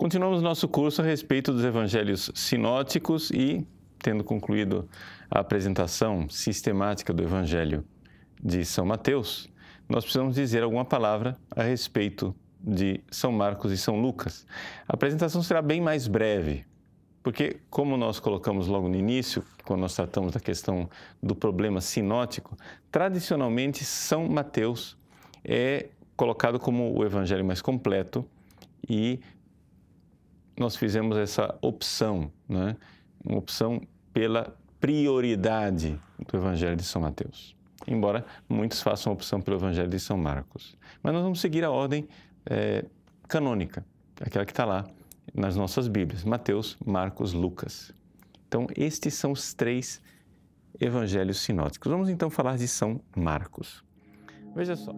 Continuamos nosso curso a respeito dos evangelhos sinóticos e, tendo concluído a apresentação sistemática do evangelho de São Mateus, nós precisamos dizer alguma palavra a respeito de São Marcos e São Lucas. A apresentação será bem mais breve, porque, como nós colocamos logo no início, quando nós tratamos da questão do problema sinótico, tradicionalmente São Mateus é colocado como o evangelho mais completo e nós fizemos essa opção, né? uma opção pela prioridade do Evangelho de São Mateus. Embora muitos façam opção pelo Evangelho de São Marcos. Mas nós vamos seguir a ordem é, canônica, aquela que está lá nas nossas Bíblias: Mateus, Marcos, Lucas. Então, estes são os três evangelhos sinóticos. Vamos então falar de São Marcos. Veja só.